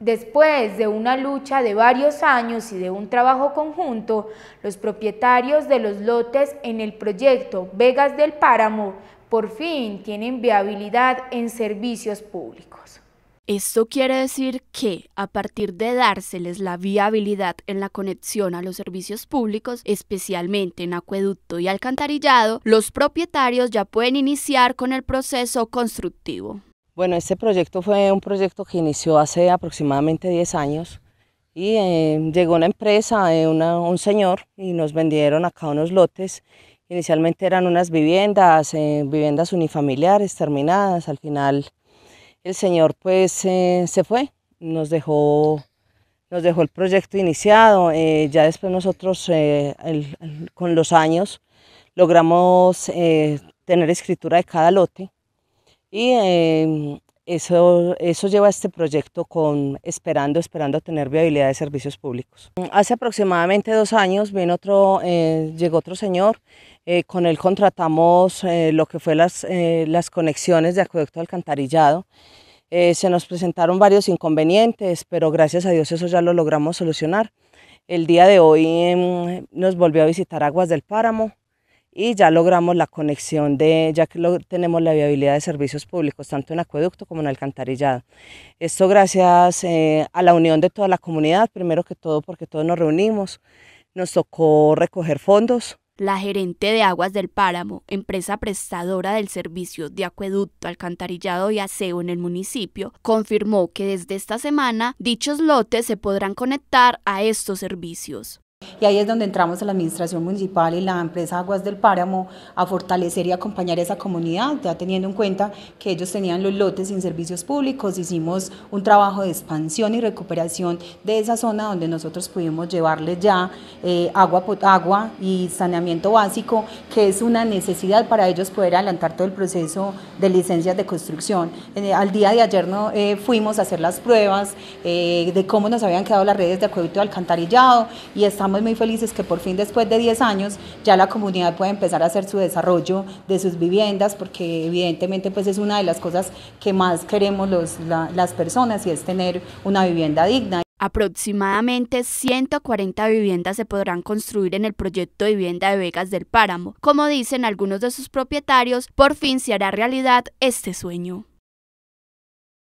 Después de una lucha de varios años y de un trabajo conjunto, los propietarios de los lotes en el proyecto Vegas del Páramo por fin tienen viabilidad en servicios públicos. Esto quiere decir que, a partir de dárseles la viabilidad en la conexión a los servicios públicos, especialmente en acueducto y alcantarillado, los propietarios ya pueden iniciar con el proceso constructivo. Bueno, este proyecto fue un proyecto que inició hace aproximadamente 10 años y eh, llegó una empresa, eh, un señor, y nos vendieron acá unos lotes. Inicialmente eran unas viviendas, eh, viviendas unifamiliares terminadas. Al final el señor pues se fue, nos dejó, nos dejó el proyecto iniciado. ya después nosotros con los años logramos tener escritura de cada lote y em, eso, eso lleva a este proyecto con esperando, esperando tener viabilidad de servicios públicos. Hace aproximadamente dos años viene otro, eh, llegó otro señor, eh, con él contratamos eh, lo que fue las, las conexiones de acueducto alcantarillado. se nos presentaron varios inconvenientes, pero gracias a Dios eso ya lo logramos solucionar. El día de hoy em, nos volvió a visitar Aguas del Páramo, y ya logramos la conexión de, ya que tenemos la viabilidad de servicios públicos, tanto en acueducto como en alcantarillado. Esto gracias eh, a la unión de toda la comunidad, primero que todo porque todos nos reunimos, nos tocó recoger fondos. La gerente de Aguas del Páramo, empresa prestadora del servicio de acueducto, alcantarillado y aseo en el municipio, confirmó que desde esta semana dichos lotes se podrán conectar a estos servicios y ahí es donde entramos a la administración municipal y la empresa Aguas del Páramo a fortalecer y acompañar a esa comunidad, ya teniendo en cuenta que ellos tenían los lotes sin servicios públicos, hicimos un trabajo de expansión y recuperación de esa zona donde nosotros pudimos llevarles ya eh, agua, agua y saneamiento básico, que es una necesidad para ellos poder adelantar todo el proceso de licencias de construcción. Eh, al día de ayer no, eh, fuimos a hacer las pruebas de cómo nos habían quedado las redes de acueducto y alcantarillado y estamos muy felices que por fin después de 10 años ya la comunidad puede empezar a hacer su desarrollo de sus viviendas porque evidentemente pues es una de las cosas que más queremos las personas y es tener una vivienda digna. Aproximadamente 140 viviendas se podrán construir en el proyecto de vivienda de Vegas del Páramo. Como dicen algunos de sus propietarios, por fin se hará realidad este sueño.